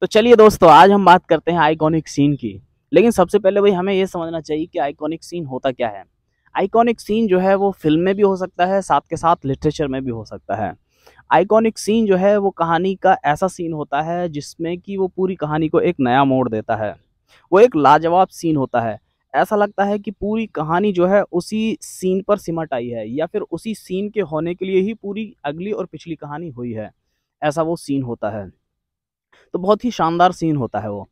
तो चलिए दोस्तों आज हम बात करते हैं आइकॉनिक सीन की लेकिन सबसे पहले भाई हमें यह समझना चाहिए कि आइकॉनिक सीन होता क्या है आइकॉनिक सीन जो है वो फिल्म में भी हो सकता है साथ के साथ लिटरेचर में भी हो सकता है आइकॉनिक सीन जो है वो कहानी का ऐसा सीन होता है जिसमें कि वो पूरी कहानी को एक नया मोड़ देता है वो एक लाजवाब सीन होता है ऐसा लगता है कि पूरी कहानी जो है उसी सीन पर सिमट आई है या फिर उसी सीन के होने के लिए ही पूरी अगली और पिछली कहानी हुई है ऐसा वो सीन होता है तो बहुत ही शानदार सीन होता है वो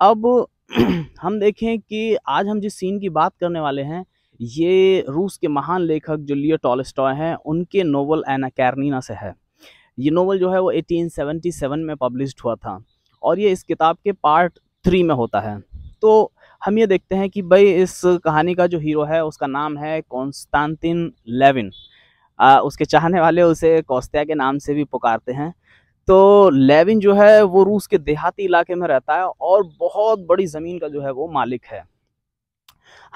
अब हम देखें कि आज हम जिस सीन की बात करने वाले हैं ये रूस के महान लेखक जो लियो टॉलस्टॉय हैं उनके नोवल एना कैरनीना से है ये नोवल जो है वो 1877 में पब्लिश हुआ था और ये इस किताब के पार्ट थ्री में होता है तो हम ये देखते हैं कि भाई इस कहानी का जो हीरो है उसका नाम है कॉन्स्टांतिन लेविन आ, उसके चाहने वाले उसे कोस्तिया के नाम से भी पुकारते हैं तो लेविन जो है वो रूस के देहाती इलाके में रहता है और बहुत बड़ी ज़मीन का जो है वो मालिक है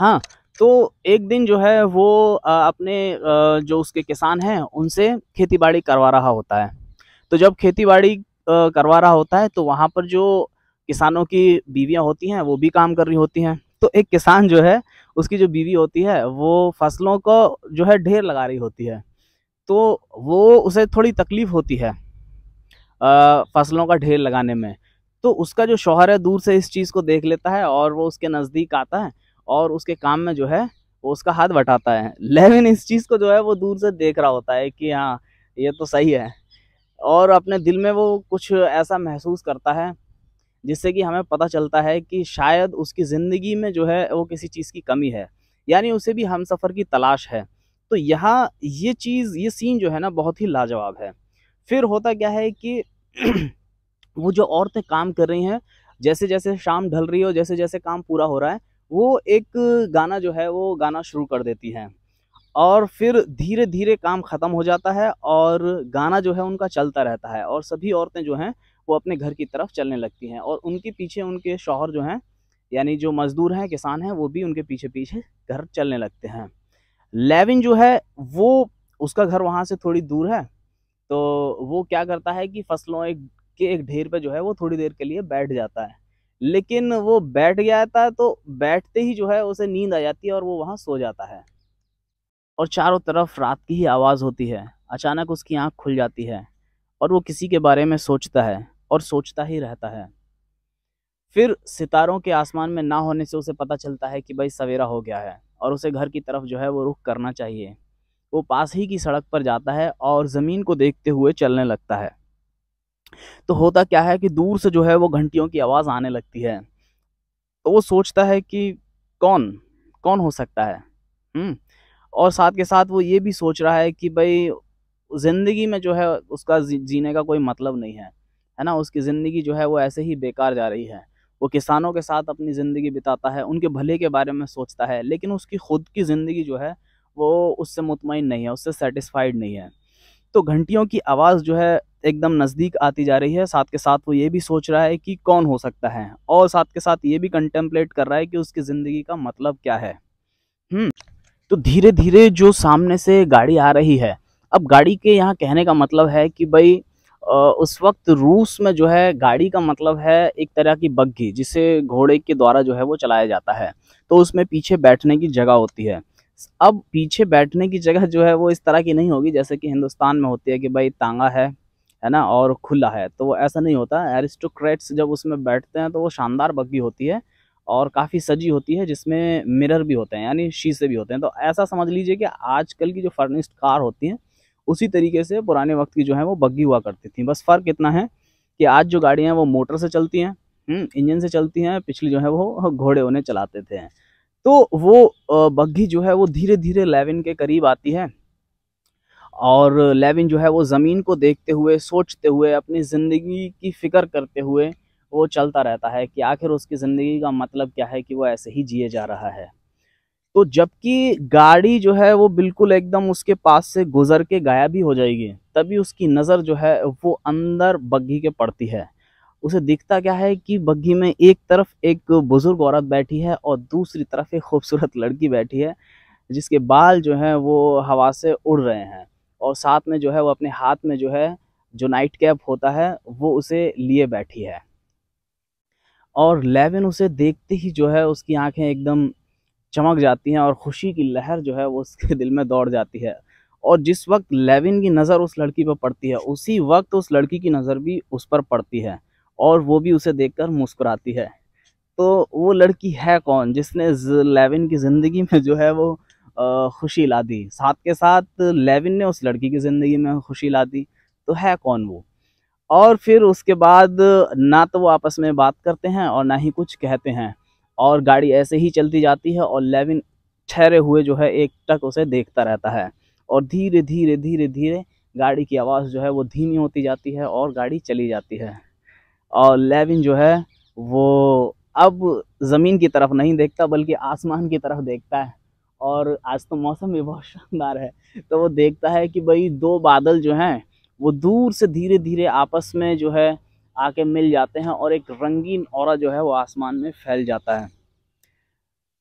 हाँ तो एक दिन जो है वो अपने जो उसके किसान हैं उनसे खेती बाड़ी करवा रहा होता है तो जब खेती बाड़ी करवा रहा होता है तो वहाँ पर जो किसानों की बीवियाँ होती हैं वो भी काम कर रही होती हैं तो एक किसान जो है उसकी जो बीवी होती है वो फसलों को जो है ढेर लगा रही होती है तो वो उसे थोड़ी तकलीफ़ होती है फसलों का ढेर लगाने में तो उसका जो शोहर है दूर से इस चीज़ को देख लेता है और वो उसके नज़दीक आता है और उसके काम में जो है वो उसका हाथ बटाता है लेविन इस चीज़ को जो है वो दूर से देख रहा होता है कि हाँ ये तो सही है और अपने दिल में वो कुछ ऐसा महसूस करता है जिससे कि हमें पता चलता है कि शायद उसकी ज़िंदगी में जो है वो किसी चीज़ की कमी है यानी उसे भी हम सफ़र की तलाश है तो यहाँ ये चीज़ ये सीन जो है ना बहुत ही लाजवाब है फिर होता क्या है कि वो जो औरतें काम कर रही हैं जैसे जैसे शाम ढल रही हो जैसे जैसे काम पूरा हो रहा है वो एक गाना जो है वो गाना शुरू कर देती हैं और फिर धीरे धीरे काम ख़त्म हो जाता है और गाना जो है उनका चलता रहता है और सभी औरतें जो हैं वो अपने घर की तरफ चलने लगती हैं और उनके पीछे उनके शौहर जो हैं यानी जो मज़दूर हैं किसान हैं वो भी उनके पीछे पीछे घर चलने लगते हैं लेविन जो है वो उसका घर वहाँ से थोड़ी दूर है तो वो क्या करता है कि फसलों एक के एक ढेर पे जो है वो थोड़ी देर के लिए बैठ जाता है लेकिन वो बैठ गया था तो बैठते ही जो है उसे नींद आ जाती है और वो वहाँ सो जाता है और चारों तरफ रात की ही आवाज़ होती है अचानक उसकी आँख खुल जाती है और वो किसी के बारे में सोचता है और सोचता ही रहता है फिर सितारों के आसमान में ना होने से उसे पता चलता है कि भाई सवेरा हो गया है और उसे घर की तरफ जो है वो रुख करना चाहिए वो पास ही की सड़क पर जाता है और ज़मीन को देखते हुए चलने लगता है तो होता क्या है कि दूर से जो है वो घंटियों की आवाज़ आने लगती है तो वो सोचता है कि कौन कौन हो सकता है हम्म, और साथ के साथ वो ये भी सोच रहा है कि भाई ज़िंदगी में जो है उसका जीने का कोई मतलब नहीं है है ना उसकी ज़िंदगी जो है वो ऐसे ही बेकार जा रही है वो किसानों के साथ अपनी ज़िंदगी बिताता है उनके भले के बारे में सोचता है लेकिन उसकी खुद की ज़िंदगी जो है वो उससे मुतमिन नहीं है उससे सेटिस्फाइड नहीं है तो घंटियों की आवाज़ जो है एकदम नज़दीक आती जा रही है साथ के साथ वो ये भी सोच रहा है कि कौन हो सकता है और साथ के साथ ये भी कंटेम्पलेट कर रहा है कि उसकी ज़िंदगी का मतलब क्या है हम्म, तो धीरे धीरे जो सामने से गाड़ी आ रही है अब गाड़ी के यहाँ कहने का मतलब है कि भाई उस वक्त रूस में जो है गाड़ी का मतलब है एक तरह की बग्घी जिसे घोड़े के द्वारा जो है वो चलाया जाता है तो उसमें पीछे बैठने की जगह होती है अब पीछे बैठने की जगह जो है वो इस तरह की नहीं होगी जैसे कि हिंदुस्तान में होती है कि भाई तांगा है है ना और खुला है तो वो ऐसा नहीं होता एरिस्टोक्रेट्स जब उसमें बैठते हैं तो वो शानदार बग्घी होती है और काफ़ी सजी होती है जिसमें मिरर भी होते हैं यानी शीशे भी होते हैं तो ऐसा समझ लीजिए कि आजकल की जो फर्निश्ड कार होती हैं उसी तरीके से पुराने वक्त की जो है वो बग्घी हुआ करती थी बस फ़र्क इतना है कि आज जो गाड़ियाँ हैं वो मोटर से चलती हैं हम्म, इंजन से चलती हैं पिछली जो है वो घोड़े उन्हें चलाते थे तो वो बग्घी जो है वो धीरे धीरे लेविन के करीब आती है और लेविन जो है वो ज़मीन को देखते हुए सोचते हुए अपनी ज़िंदगी की फ़िक्र करते हुए वो चलता रहता है कि आखिर उसकी ज़िंदगी का मतलब क्या है कि वो ऐसे ही जिए जा रहा है तो जबकि गाड़ी जो है वो बिल्कुल एकदम उसके पास से गुजर के गायब ही हो जाएगी तभी उसकी नज़र जो है वो अंदर बग्घी के पड़ती है उसे दिखता क्या है कि बग्घी में एक तरफ एक बुजुर्ग औरत बैठी है और दूसरी तरफ एक खूबसूरत लड़की बैठी है जिसके बाल जो हैं वो हवा से उड़ रहे हैं और साथ में जो है वो अपने हाथ में जो है जो नाइट कैप होता है वो उसे लिए बैठी है और लेविन उसे देखते ही जो है उसकी आंखें एकदम चमक जाती हैं और खुशी की लहर जो है वो उसके दिल में दौड़ जाती है और जिस वक्त लेविन की नज़र उस लड़की पर पड़ती है उसी वक्त उस लड़की की नज़र भी उस पर पड़ती है और वो भी उसे देखकर मुस्कुराती है तो वो लड़की है कौन जिसने लेविन की ज़िंदगी में जो है वो खुशी ला दी साथ के साथ लेविन ने उस लड़की की ज़िंदगी में खुशी ला दी तो है कौन वो और फिर उसके बाद ना तो वो आपस में बात करते हैं और ना ही कुछ कहते हैं और गाड़ी ऐसे ही चलती जाती है और लेविन ठहरे हुए जो है एक टक उसे देखता रहता है और धीरे धीरे धीरे धीरे गाड़ी की आवाज़ जो है वो धीमी होती जाती है और गाड़ी चली जाती है और लेविन जो है वो अब ज़मीन की तरफ नहीं देखता बल्कि आसमान की तरफ देखता है और आज तो मौसम भी बहुत शानदार है तो वो देखता है कि भाई दो बादल जो हैं वो दूर से धीरे धीरे आपस में जो है आके मिल जाते हैं और एक रंगीन और जो है वो आसमान में फैल जाता है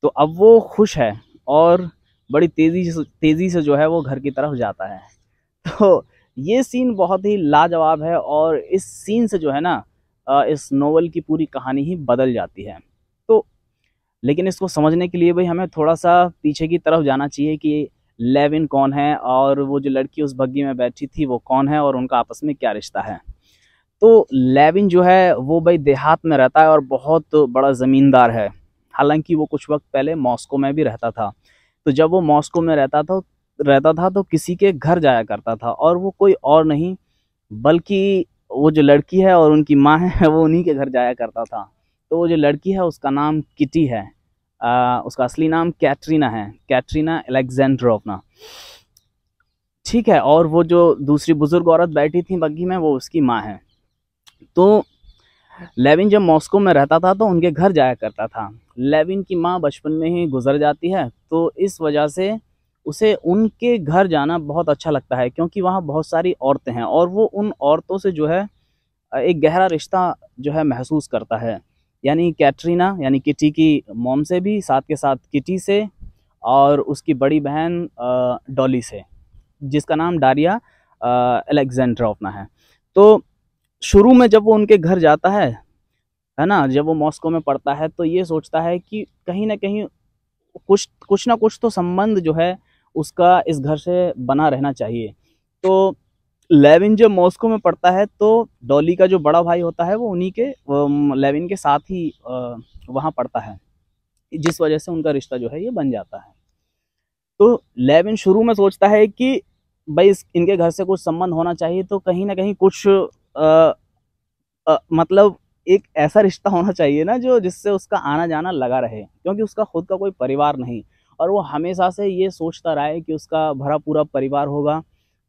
तो अब वो खुश है और बड़ी तेज़ी से तेज़ी से जो है वो घर की तरफ जाता है तो ये सीन बहुत ही लाजवाब है और इस सीन से जो है ना इस नावल की पूरी कहानी ही बदल जाती है तो लेकिन इसको समझने के लिए भाई हमें थोड़ा सा पीछे की तरफ जाना चाहिए कि लेविन कौन है और वो जो लड़की उस बग्घी में बैठी थी वो कौन है और उनका आपस में क्या रिश्ता है तो लेविन जो है वो भाई देहात में रहता है और बहुत बड़ा ज़मींदार है हालांकि वो कुछ वक्त पहले मॉस्को में भी रहता था तो जब वो मॉस्को में रहता था रहता था तो किसी के घर जाया करता था और वो कोई और नहीं बल्कि वो जो लड़की है और उनकी माँ है वो उन्हीं के घर जाया करता था तो वो जो लड़की है उसका नाम किटी है आ, उसका असली नाम कैटरीना है कैटरीना एलेक्जेंड्रोवना ठीक है और वो जो दूसरी बुज़ुर्ग औरत बैठी थी बग्घी में वो उसकी माँ है तो लेविन जब मॉस्को में रहता था तो उनके घर जाया करता था लेविन की माँ बचपन में ही गुजर जाती है तो इस वजह से उसे उनके घर जाना बहुत अच्छा लगता है क्योंकि वहाँ बहुत सारी औरतें हैं और वो उन औरतों से जो है एक गहरा रिश्ता जो है महसूस करता है यानी कैटरीना यानी किटी की मोम से भी साथ के साथ किटी से और उसकी बड़ी बहन डॉली से जिसका नाम डारिया अलेक्जेंड्रोवना है तो शुरू में जब वो उनके घर जाता है है ना जब वो मॉस्को में पढ़ता है तो ये सोचता है कि कहीं ना कहीं कुछ कुछ ना कुछ तो संबंध जो है उसका इस घर से बना रहना चाहिए तो लेविन जब मॉस्को में पढ़ता है तो डॉली का जो बड़ा भाई होता है वो उन्हीं के लेविन के साथ ही वहाँ पढ़ता है जिस वजह से उनका रिश्ता जो है ये बन जाता है तो लेविन शुरू में सोचता है कि भाई इस इनके घर से कुछ संबंध होना चाहिए तो कहीं ना कहीं कुछ आ, आ, मतलब एक ऐसा रिश्ता होना चाहिए ना जो जिससे उसका आना जाना लगा रहे क्योंकि उसका खुद का कोई परिवार नहीं और वो हमेशा से ये सोचता रहा है कि उसका भरा पूरा परिवार होगा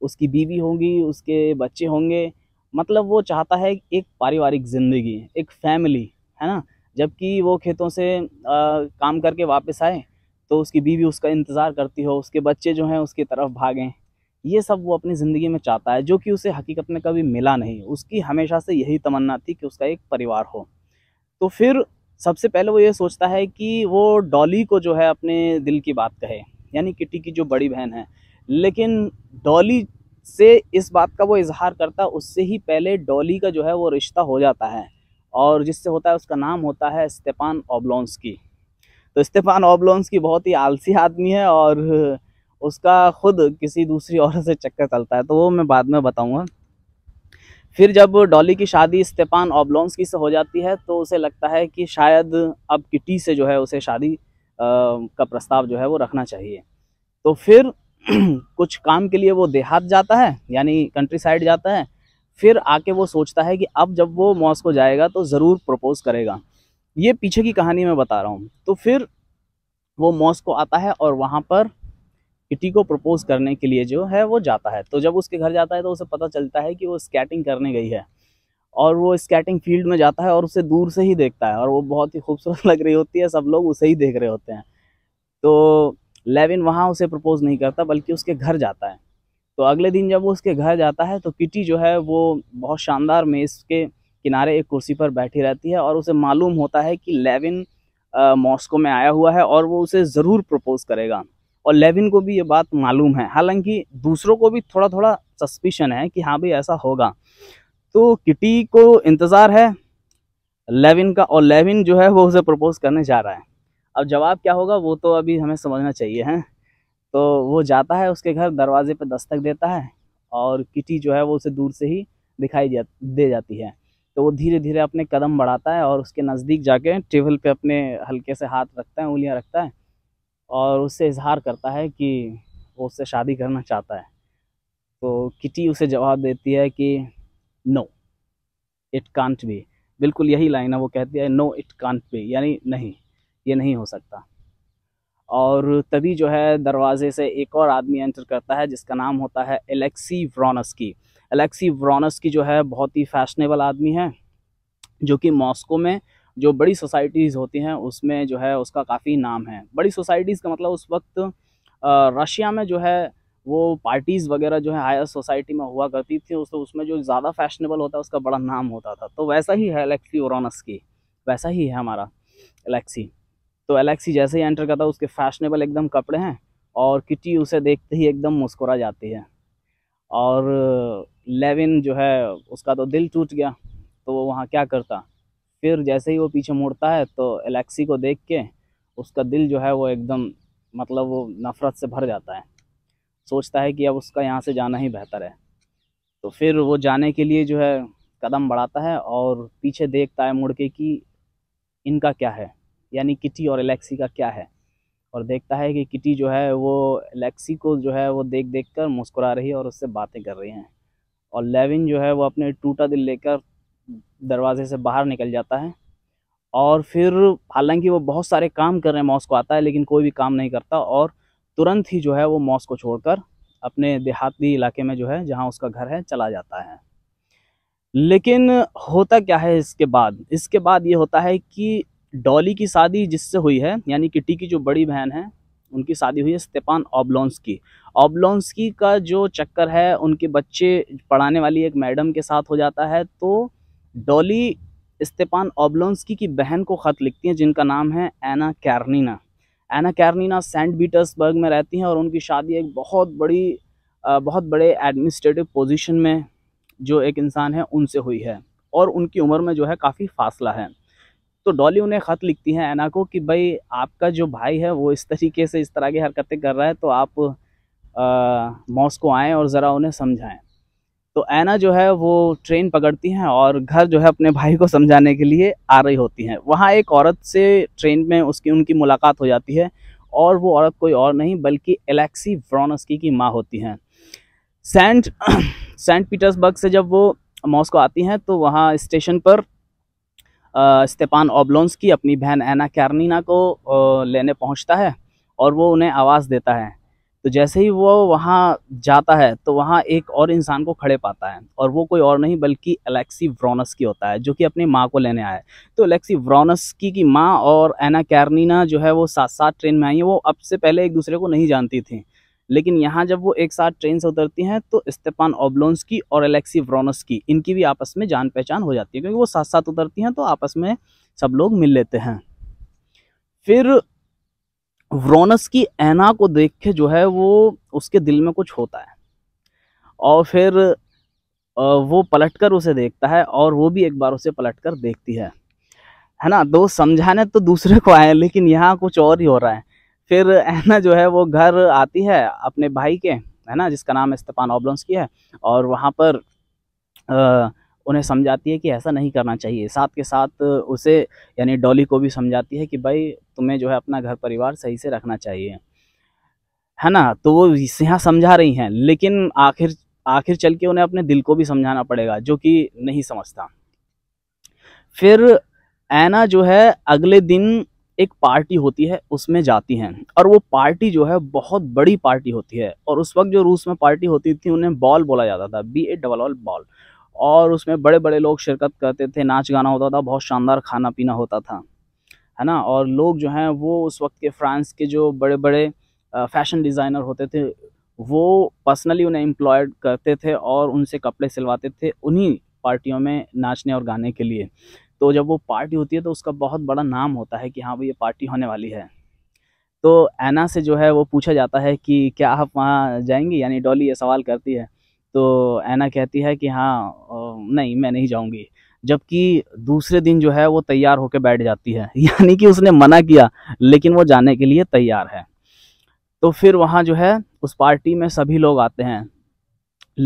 उसकी बीवी होगी उसके बच्चे होंगे मतलब वो चाहता है एक पारिवारिक ज़िंदगी एक फैमिली है ना जबकि वो खेतों से आ, काम करके वापस आए तो उसकी बीवी उसका इंतज़ार करती हो उसके बच्चे जो हैं उसकी तरफ भागें ये सब वो अपनी ज़िंदगी में चाहता है जो कि उसे हकीकत में कभी मिला नहीं उसकी हमेशा से यही तमन्ना थी कि उसका एक परिवार हो तो फिर सबसे पहले वो ये सोचता है कि वो डॉली को जो है अपने दिल की बात कहे यानी किटी की जो बड़ी बहन है लेकिन डॉली से इस बात का वो इजहार करता उससे ही पहले डॉली का जो है वो रिश्ता हो जाता है और जिससे होता है उसका नाम होता है स्तेपान की तो स्तेफान की बहुत ही आलसी आदमी है और उसका खुद किसी दूसरी औरत से चक्कर चलता है तो वो मैं बाद में बताऊँगा फिर जब डॉली की शादी स्तेपान ऑबलोन्सकी से हो जाती है तो उसे लगता है कि शायद अब किटी से जो है उसे शादी का प्रस्ताव जो है वो रखना चाहिए तो फिर कुछ काम के लिए वो देहात जाता है यानी कंट्री साइड जाता है फिर आके वो सोचता है कि अब जब वो मॉस्को जाएगा तो ज़रूर प्रपोज़ करेगा ये पीछे की कहानी मैं बता रहा हूँ तो फिर वो मॉस्को आता है और वहाँ पर किटी को प्रपोज करने के लिए जो है वो जाता है तो जब उसके घर जाता है तो उसे पता चलता है कि वो स्केटिंग करने गई है और वो स्केटिंग फील्ड में जाता है और उसे दूर से ही देखता है और वो बहुत ही खूबसूरत लग रही होती है सब लोग उसे ही देख रहे होते हैं तो लेविन वहाँ उसे प्रपोज़ नहीं करता बल्कि उसके घर जाता है तो अगले दिन जब वो उसके घर जाता है तो किटी जो है वो बहुत शानदार मेज़ के किनारे एक कुर्सी पर बैठी रहती है और उसे मालूम होता है कि लेविन मॉस्को में आया हुआ है और वो उसे ज़रूर प्रपोज़ करेगा और लेविन को भी ये बात मालूम है हालांकि दूसरों को भी थोड़ा थोड़ा सस्पिशन है कि हाँ भाई ऐसा होगा तो किटी को इंतज़ार है लेविन का और लेविन जो है वो उसे प्रपोज करने जा रहा है अब जवाब क्या होगा वो तो अभी हमें समझना चाहिए है तो वो जाता है उसके घर दरवाजे पर दस्तक देता है और किटी जो है वो उसे दूर से ही दिखाई जा, दे जाती है तो वो धीरे धीरे अपने कदम बढ़ाता है और उसके नज़दीक जाके टेबल पे अपने हल्के से हाथ रखता है उंगलियाँ रखता है और उससे इजहार करता है कि वो उससे शादी करना चाहता है तो किटी उसे जवाब देती है कि नो इट कांट बी बिल्कुल यही लाइन है वो कहती है नो इट कांट बी यानी नहीं ये नहीं हो सकता और तभी जो है दरवाजे से एक और आदमी एंटर करता है जिसका नाम होता है एलेक्सी व्रॉनस की एलेक्सी की जो है बहुत ही फैशनेबल आदमी है जो कि मॉस्को में जो बड़ी सोसाइटीज़ होती हैं उसमें जो है उसका काफ़ी नाम है बड़ी सोसाइटीज़ का मतलब उस वक्त रशिया में जो है वो पार्टीज़ वगैरह जो है हायर सोसाइटी में हुआ करती थी उस तो उसमें जो ज़्यादा फैशनेबल होता है उसका बड़ा नाम होता था तो वैसा ही है एलेक्सी ओरानस की वैसा ही है हमारा एलेक्सी तो एलेक्सी जैसे ही एंटर करता है उसके फैशनेबल एकदम कपड़े हैं और किटी उसे देखते ही एकदम मुस्कुरा जाती है और लेविन जो है उसका तो दिल टूट गया तो वो वहाँ क्या करता फिर जैसे ही वो पीछे मुड़ता है तो एलेक्सी को देख के उसका दिल जो है वो एकदम मतलब वो नफ़रत से भर जाता है सोचता है कि अब उसका यहाँ से जाना ही बेहतर है तो फिर वो जाने के लिए जो है कदम बढ़ाता है और पीछे देखता है मुड़ के कि इनका क्या है यानी किटी और एलेक्सी का क्या है और देखता है कि किटी जो है वो एलेक्सी को जो है वो देख देख कर मुस्कुरा रही है और उससे बातें कर रही हैं और लेविन जो है वो अपने टूटा दिल लेकर दरवाजे से बाहर निकल जाता है और फिर हालांकि वो बहुत सारे काम कर हैं मॉस को आता है लेकिन कोई भी काम नहीं करता और तुरंत ही जो है वो मॉस को छोड़कर अपने देहाती इलाके में जो है जहाँ उसका घर है चला जाता है लेकिन होता क्या है इसके बाद इसके बाद ये होता है कि डॉली की शादी जिससे हुई है यानी टी की जो बड़ी बहन है उनकी शादी हुई है स्तेपान ऑबलोन्सकी की का जो चक्कर है उनके बच्चे पढ़ाने वाली एक मैडम के साथ हो जाता है तो डॉली इस्तेपान ओबलोंस्की की बहन को ख़त लिखती हैं जिनका नाम है एना कैरनीना एना कैरनीना सेंट पीटर्सबर्ग में रहती हैं और उनकी शादी एक बहुत बड़ी बहुत बड़े एडमिनिस्ट्रेटिव पोजीशन में जो एक इंसान है उनसे हुई है और उनकी उम्र में जो है काफ़ी फासला है तो डॉली उन्हें ख़त लिखती हैं एना को कि भाई आपका जो भाई है वो इस तरीके से इस तरह की हरकतें कर रहा है तो आप मॉस्को आएँ और ज़रा उन्हें समझाएँ तो ऐना जो है वो ट्रेन पकड़ती हैं और घर जो है अपने भाई को समझाने के लिए आ रही होती हैं वहाँ एक औरत से ट्रेन में उसकी उनकी मुलाकात हो जाती है और वो औरत कोई और नहीं बल्कि एलेक्सी व्रोनस्की की माँ होती हैं सेंट सेंट पीटर्सबर्ग से जब वो मॉस्को आती हैं तो वहाँ स्टेशन पर स्तेपान ओब्लोंस अपनी बहन एना कैरनीना को लेने पहुँचता है और वो उन्हें आवाज़ देता है तो जैसे ही वो वहाँ जाता है तो वहाँ एक और इंसान को खड़े पाता है और वो कोई और नहीं बल्कि एलेक्सी व्रोनस की होता है जो कि अपनी माँ को लेने आया है तो एलेक्सी व्रोनस की की माँ और एना कैरनीना जो है वो साथ साथ ट्रेन में आई है वो अब से पहले एक दूसरे को नहीं जानती थी लेकिन यहाँ जब वो एक साथ ट्रेन से उतरती हैं तो इस्तेफान ओब्लोन्स की और एलेक्सी व्रोनस की इनकी भी आपस में जान पहचान हो जाती है क्योंकि वो साथ साथ उतरती हैं तो आपस में सब लोग मिल लेते हैं फिर व्रोनस की ऐना को देख के जो है वो उसके दिल में कुछ होता है और फिर वो पलटकर उसे देखता है और वो भी एक बार उसे पलटकर देखती है है ना दो समझाने तो दूसरे को आए लेकिन यहाँ कुछ और ही हो रहा है फिर ऐना जो है वो घर आती है अपने भाई के है ना जिसका नाम इस्तेफान ओब्लोंस की है और वहाँ पर आ, उन्हें समझाती है कि ऐसा नहीं करना चाहिए साथ के साथ उसे यानी डॉली को भी समझाती है कि भाई तुम्हें जो है अपना घर परिवार सही से रखना चाहिए है ना तो वो यहाँ समझा रही हैं लेकिन आखिर आखिर चल के उन्हें अपने दिल को भी समझाना पड़ेगा जो कि नहीं समझता फिर ऐना जो है अगले दिन एक पार्टी होती है उसमें जाती हैं और वो पार्टी जो है बहुत बड़ी पार्टी होती है और उस वक्त जो रूस में पार्टी होती थी उन्हें बॉल बोला जाता था B A double L ball और उसमें बड़े बड़े लोग शिरकत करते थे नाच गाना होता था बहुत शानदार खाना पीना होता था है ना और लोग जो हैं वो उस वक्त के फ्रांस के जो बड़े बड़े फैशन डिज़ाइनर होते थे वो पर्सनली उन्हें एम्प्लॉयड करते थे और उनसे कपड़े सिलवाते थे उन्हीं पार्टियों में नाचने और गाने के लिए तो जब वो पार्टी होती है तो उसका बहुत बड़ा नाम होता है कि हाँ भाई ये पार्टी होने वाली है तो ऐना से जो है वो पूछा जाता है कि क्या आप वहाँ जाएंगी यानी डॉली ये सवाल करती है तो ऐना कहती है कि हाँ नहीं मैं नहीं जाऊँगी जबकि दूसरे दिन जो है वो तैयार होकर बैठ जाती है यानी कि उसने मना किया लेकिन वो जाने के लिए तैयार है तो फिर वहाँ जो है उस पार्टी में सभी लोग आते हैं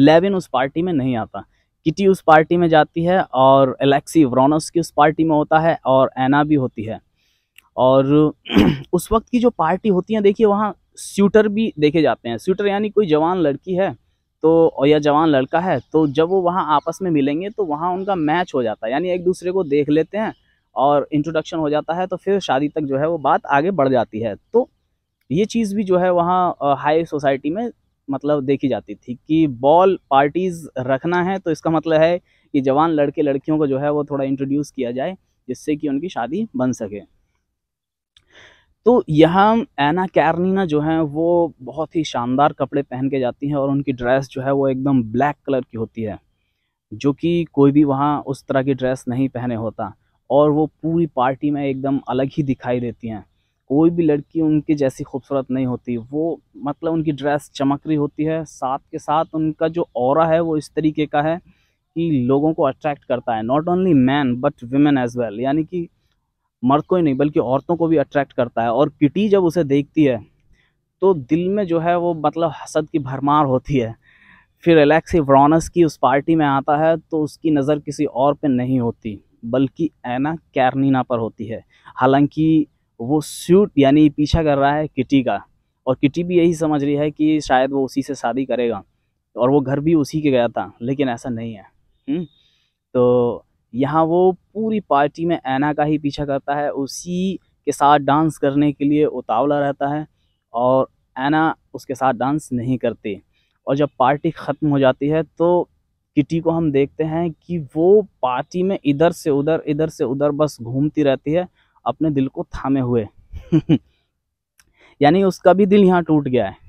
लेविन उस पार्टी में नहीं आता किटी उस पार्टी में जाती है और एलेक्सी व्रोनस की उस पार्टी में होता है और एना भी होती है और उस वक्त की जो पार्टी होती है देखिए वहाँ स्यूटर भी देखे जाते हैं स्यूटर यानी कोई जवान लड़की है तो और यह जवान लड़का है तो जब वो वहाँ आपस में मिलेंगे तो वहाँ उनका मैच हो जाता है यानी एक दूसरे को देख लेते हैं और इंट्रोडक्शन हो जाता है तो फिर शादी तक जो है वो बात आगे बढ़ जाती है तो ये चीज़ भी जो है वहाँ हाई सोसाइटी में मतलब देखी जाती थी कि बॉल पार्टीज़ रखना है तो इसका मतलब है कि जवान लड़के लड़कियों को जो है वो थोड़ा इंट्रोड्यूस किया जाए जिससे कि उनकी शादी बन सके तो यहाँ एना कैरनीना जो है वो बहुत ही शानदार कपड़े पहन के जाती हैं और उनकी ड्रेस जो है वो एकदम ब्लैक कलर की होती है जो कि कोई भी वहाँ उस तरह की ड्रेस नहीं पहने होता और वो पूरी पार्टी में एकदम अलग ही दिखाई देती हैं कोई भी लड़की उनकी जैसी खूबसूरत नहीं होती वो मतलब उनकी ड्रेस चमक रही होती है साथ के साथ उनका जो और है वो इस तरीके का है कि लोगों को अट्रैक्ट करता है not only man but women as well यानी कि मर्द को ही नहीं बल्कि औरतों को भी अट्रैक्ट करता है और किटी जब उसे देखती है तो दिल में जो है वो मतलब हसद की भरमार होती है फिर एलेक्सी व्रॉनस की उस पार्टी में आता है तो उसकी नज़र किसी और पे नहीं होती बल्कि एना कैरनीना पर होती है हालांकि वो सूट यानी पीछा कर रहा है किटी का और किटी भी यही समझ रही है कि शायद वो उसी से शादी करेगा और वो घर भी उसी के गया था लेकिन ऐसा नहीं है हुँ? हम्म, तो यहाँ वो पूरी पार्टी में ऐना का ही पीछा करता है उसी के साथ डांस करने के लिए उतावला रहता है और ऐना उसके साथ डांस नहीं करती और जब पार्टी ख़त्म हो जाती है तो किटी को हम देखते हैं कि वो पार्टी में इधर से उधर इधर से उधर बस घूमती रहती है अपने दिल को थामे हुए यानी उसका भी दिल यहाँ टूट गया है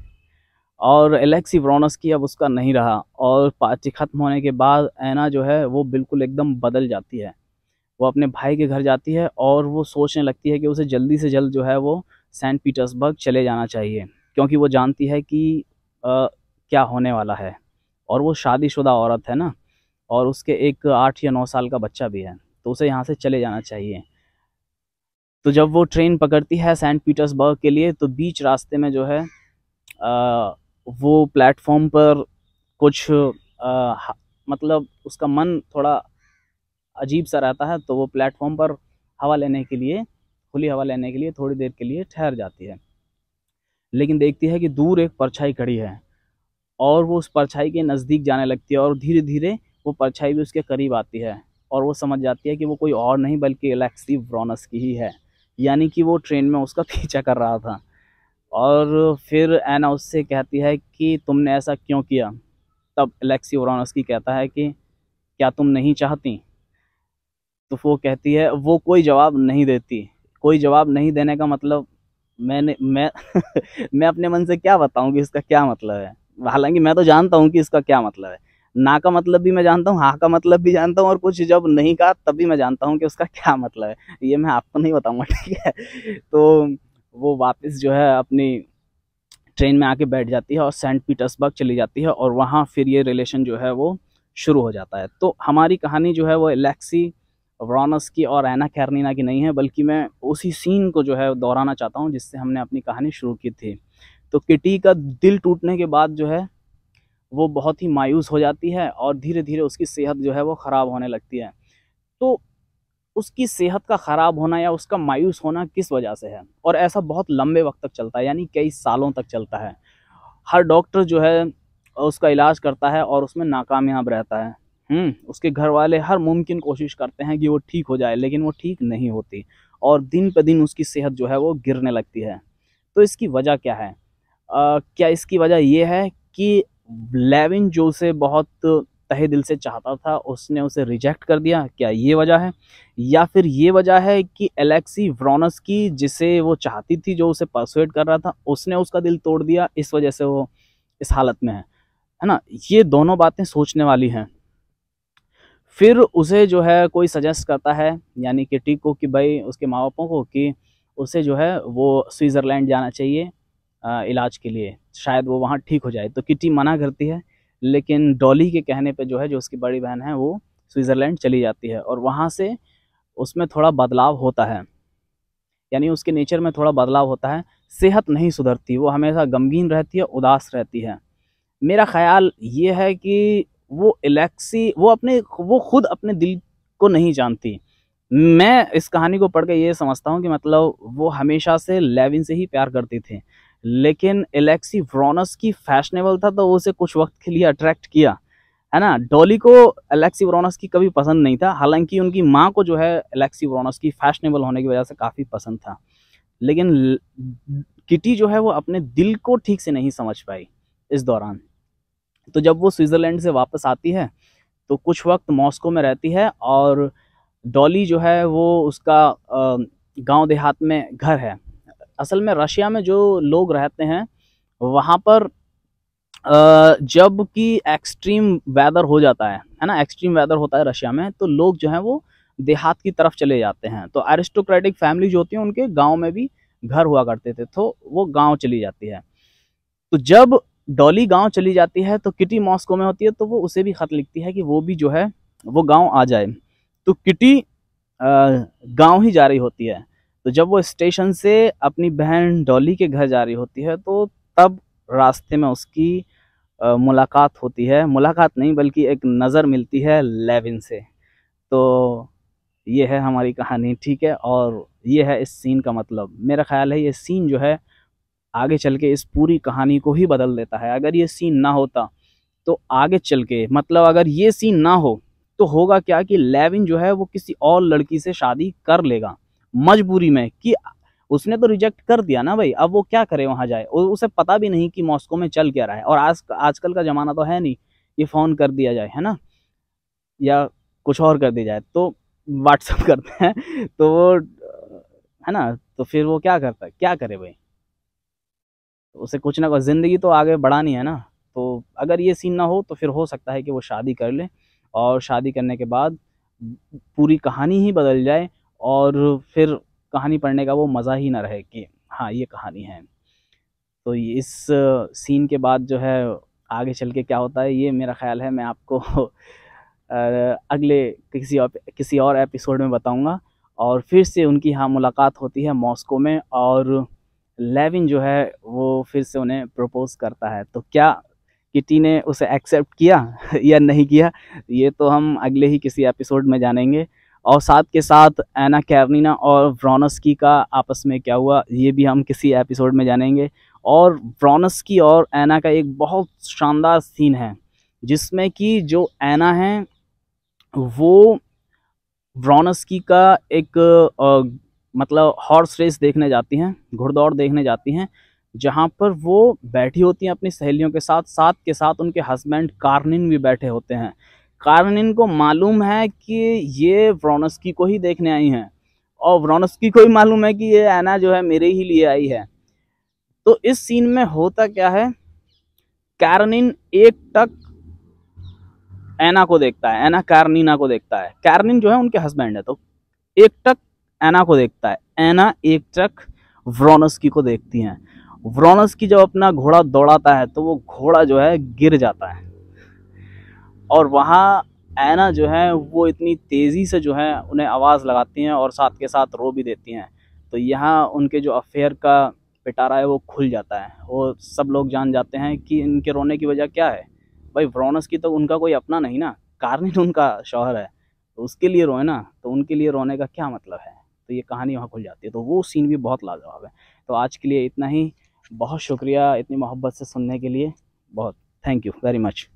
और एलेक्सी ब्रोनस की अब उसका नहीं रहा और पार्टी ख़त्म होने के बाद ऐना जो है वो बिल्कुल एकदम बदल जाती है वो अपने भाई के घर जाती है और वो सोचने लगती है कि उसे जल्दी से जल्द जो है वो सेंट पीटर्सबर्ग चले जाना चाहिए क्योंकि वो जानती है कि आ, क्या होने वाला है और वो शादीशुदा औरत है ना और उसके एक आठ या नौ साल का बच्चा भी है तो उसे यहाँ से चले जाना चाहिए तो जब वो ट्रेन पकड़ती है सेंट पीटर्सबर्ग के लिए तो बीच रास्ते में जो है आ, वो प्लेटफॉर्म पर कुछ आ, मतलब उसका मन थोड़ा अजीब सा रहता है तो वो प्लेटफॉर्म पर हवा लेने के लिए खुली हवा लेने के लिए थोड़ी देर के लिए ठहर जाती है लेकिन देखती है कि दूर एक परछाई खड़ी है और वो उस परछाई के नज़दीक जाने लगती है और धीरे धीरे वो परछाई भी उसके करीब आती है और वो समझ जाती है कि वो कोई और नहीं बल्कि एलेक्सी ब्रॉनस की ही है यानी कि वो ट्रेन में उसका पीछा कर रहा था और फिर एना उससे कहती है कि तुमने ऐसा क्यों किया तब एलेक्सी उसकी कहता है कि क्या तुम नहीं चाहती तो वो कहती है वो कोई जवाब नहीं देती कोई जवाब नहीं देने का मतलब मैंने मैं मैं अपने मन से क्या बताऊं कि इसका क्या मतलब है हालांकि मैं तो जानता हूं कि इसका क्या मतलब है ना का मतलब भी मैं जानता हूँ हाँ का मतलब भी जानता हूँ और कुछ जब नहीं कहा तब भी मैं जानता हूँ कि उसका क्या मतलब है ये मैं आपको नहीं बताऊँगा ठीक है तो वो वापस जो है अपनी ट्रेन में आके बैठ जाती है और सेंट पीटर्सबर्ग चली जाती है और वहाँ फिर ये रिलेशन जो है वो शुरू हो जाता है तो हमारी कहानी जो है वो एलेक्सी रॉनस की और एना कैरनीना की नहीं है बल्कि मैं उसी सीन को जो है दोहराना चाहता हूँ जिससे हमने अपनी कहानी शुरू की थी तो किटी का दिल टूटने के बाद जो है वो बहुत ही मायूस हो जाती है और धीरे धीरे उसकी सेहत जो है वो ख़राब होने लगती है तो उसकी सेहत का ख़राब होना या उसका मायूस होना किस वजह से है और ऐसा बहुत लंबे वक्त तक चलता है यानी कई सालों तक चलता है हर डॉक्टर जो है उसका इलाज करता है और उसमें नाकामयाब रहता है हम्म, उसके घर वाले हर मुमकिन कोशिश करते हैं कि वो ठीक हो जाए लेकिन वो ठीक नहीं होती और दिन पर दिन उसकी सेहत जो है वो गिरने लगती है तो इसकी वजह क्या है आ, क्या इसकी वजह यह है कि लेविन जो से बहुत तहे दिल से चाहता था उसने उसे रिजेक्ट कर दिया क्या ये वजह है या फिर ये वजह है कि एलेक्सी व्रॉनस की जिसे वो चाहती थी जो उसे परसुएट कर रहा था उसने उसका दिल तोड़ दिया इस वजह से वो इस हालत में है है ना ये दोनों बातें सोचने वाली हैं फिर उसे जो है कोई सजेस्ट करता है यानी कि टीको को कि भाई उसके माँ बापों को कि उसे जो है वो स्विट्ज़रलैंड जाना चाहिए आ, इलाज के लिए शायद वो वहाँ ठीक हो जाए तो किटी मना करती है लेकिन डॉली के कहने पे जो है जो उसकी बड़ी बहन है वो स्विट्ज़रलैंड चली जाती है और वहाँ से उसमें थोड़ा बदलाव होता है यानी उसके नेचर में थोड़ा बदलाव होता है सेहत नहीं सुधरती वो हमेशा गमगीन रहती है उदास रहती है मेरा ख्याल ये है कि वो इलेक्सी वो अपने वो खुद अपने दिल को नहीं जानती मैं इस कहानी को पढ़ के ये समझता हूँ कि मतलब वो हमेशा से लेविन से ही प्यार करती थी लेकिन एलेक्सी व्रॉनस की फैशनेबल था तो उसे कुछ वक्त के लिए अट्रैक्ट किया है ना डॉली को एलेक्सी व्रॉनस की कभी पसंद नहीं था हालांकि उनकी माँ को जो है एलेक्सी व्रोनस की फैशनेबल होने की वजह से काफ़ी पसंद था लेकिन किटी जो है वो अपने दिल को ठीक से नहीं समझ पाई इस दौरान तो जब वो स्विट्ज़रलैंड से वापस आती है तो कुछ वक्त मॉस्को में रहती है और डॉली जो है वो उसका गांव देहात में घर है असल में रशिया में जो लोग रहते हैं वहाँ पर जब कि एक्सट्रीम वेदर हो जाता है है ना एक्सट्रीम वेदर होता है रशिया में तो लोग जो हैं वो देहात की तरफ चले जाते हैं तो एरिस्टोक्रेटिक फैमिली जो होती है उनके गांव में भी घर हुआ करते थे तो वो गांव चली जाती है तो जब डॉली गांव चली जाती है तो किटी मॉस्को में होती है तो वो उसे भी ख़त लिखती है कि वो भी जो है वो गाँव आ जाए तो किटी गाँव ही जा रही होती है तो जब वो स्टेशन से अपनी बहन डॉली के घर जा रही होती है तो तब रास्ते में उसकी आ, मुलाकात होती है मुलाकात नहीं बल्कि एक नज़र मिलती है लेविन से तो ये है हमारी कहानी ठीक है और ये है इस सीन का मतलब मेरा ख्याल है ये सीन जो है आगे चल के इस पूरी कहानी को ही बदल देता है अगर ये सीन ना होता तो आगे चल के मतलब अगर ये सीन ना हो तो होगा क्या कि लेविन जो है वो किसी और लड़की से शादी कर लेगा मजबूरी में कि उसने तो रिजेक्ट कर दिया ना भाई अब वो क्या करे वहाँ जाए और उसे पता भी नहीं कि मॉस्को में चल क्या रहा है और आज आजकल का ज़माना तो है नहीं कि फ़ोन कर दिया जाए है ना या कुछ और कर दिया जाए तो व्हाट्सअप करते हैं तो वो है ना तो फिर वो क्या करता है क्या करे भाई उसे कुछ ना कुछ ज़िंदगी तो आगे बढ़ानी है ना तो अगर ये सीन ना हो तो फिर हो सकता है कि वो शादी कर ले और शादी करने के बाद पूरी कहानी ही बदल जाए और फिर कहानी पढ़ने का वो मज़ा ही ना रहे कि हाँ ये कहानी है तो इस सीन के बाद जो है आगे चल के क्या होता है ये मेरा ख्याल है मैं आपको अगले किसी और किसी और एपिसोड में बताऊंगा और फिर से उनकी हाँ मुलाकात होती है मॉस्को में और लेविन जो है वो फिर से उन्हें प्रपोज़ करता है तो क्या किटी ने उसे एक्सेप्ट किया या नहीं किया ये तो हम अगले ही किसी एपिसोड में जानेंगे और साथ के साथ एना कैरनीना और ब्रॉनस्की का आपस में क्या हुआ ये भी हम किसी एपिसोड में जानेंगे और व्रॉनस्की और एना का एक बहुत शानदार सीन है जिसमें कि जो एना है वो ब्रॉनस्की का एक आ, मतलब हॉर्स रेस देखने जाती हैं घुड़दौड़ देखने जाती हैं जहाँ पर वो बैठी होती हैं अपनी सहेलियों के साथ साथ के साथ उनके हस्बैंड कार्निन भी बैठे होते हैं कारण इनको मालूम है कि ये व्रोनस्की को ही देखने आई हैं और व्रोनस्की को ही मालूम है कि ये ऐना जो है मेरे ही लिए आई है तो इस सीन में होता क्या है कैरनिन एक टक ऐना को देखता है ऐना कार्निना को देखता है कैरनिन जो है उनके हस्बैंड है तो एक टक ऐना को देखता है ऐना एक टक व्रोनस्की को देखती हैं व्रोनस्की जब अपना घोड़ा दौड़ाता है तो वो घोड़ा जो है गिर जाता है और वहाँ ऐना जो है वो इतनी तेज़ी से जो है उन्हें आवाज़ लगाती हैं और साथ के साथ रो भी देती हैं तो यहाँ उनके जो अफेयर का पिटारा है वो खुल जाता है वो सब लोग जान जाते हैं कि इनके रोने की वजह क्या है भाई व्रोनस की तो उनका कोई अपना नहीं ना कार्निन उनका शौहर है तो उसके लिए रोए ना तो उनके लिए रोने का क्या मतलब है तो ये कहानी वहाँ खुल जाती है तो वो सीन भी बहुत लाजवाब है तो आज के लिए इतना ही बहुत शुक्रिया इतनी मोहब्बत से सुनने के लिए बहुत थैंक यू वेरी मच